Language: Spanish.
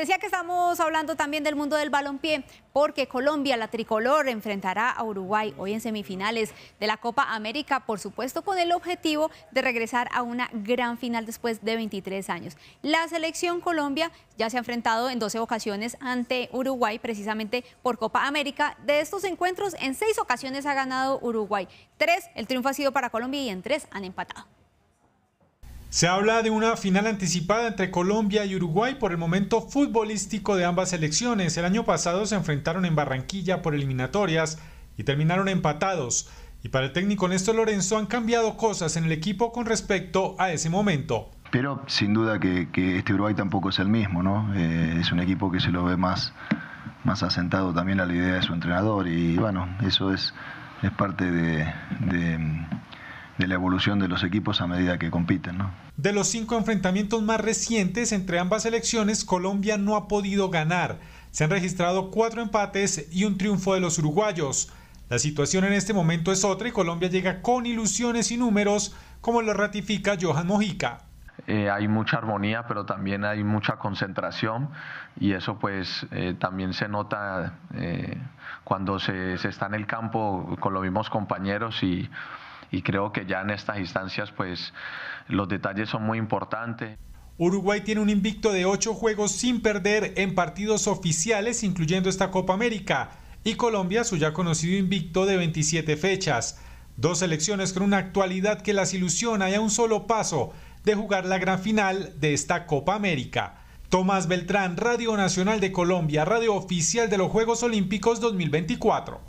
Decía que estamos hablando también del mundo del balompié, porque Colombia, la tricolor, enfrentará a Uruguay hoy en semifinales de la Copa América, por supuesto con el objetivo de regresar a una gran final después de 23 años. La selección Colombia ya se ha enfrentado en 12 ocasiones ante Uruguay, precisamente por Copa América. De estos encuentros, en seis ocasiones ha ganado Uruguay. Tres, el triunfo ha sido para Colombia y en tres han empatado. Se habla de una final anticipada entre Colombia y Uruguay por el momento futbolístico de ambas selecciones. El año pasado se enfrentaron en Barranquilla por eliminatorias y terminaron empatados. Y para el técnico Néstor Lorenzo han cambiado cosas en el equipo con respecto a ese momento. Pero sin duda que, este Uruguay tampoco es el mismo, ¿no? Eh, es un equipo que se lo ve más, más asentado también a la idea de su entrenador y bueno, eso es, es parte de de la evolución de los equipos a medida que compiten. De los cinco enfrentamientos más recientes entre ambas elecciones, Colombia no ha podido ganar. Se han registrado cuatro empates y un triunfo de los uruguayos. La situación en este momento es otra y Colombia llega con ilusiones y números, como lo ratifica Johan Mojica. Eh, hay mucha armonía, pero también hay mucha concentración y eso pues eh, también se nota eh, cuando se, se, está en el campo con los mismos compañeros y y creo que ya en estas instancias pues los detalles son muy importantes. Uruguay tiene un invicto de 8 juegos sin perder en partidos oficiales, incluyendo esta Copa América, y Colombia su ya conocido invicto de 27 fechas. Dos selecciones con una actualidad que las ilusiona y a un solo paso de jugar la gran final de esta Copa América. Tomás Beltrán, Radio Nacional de Colombia, radio oficial de los Juegos Olímpicos 2024.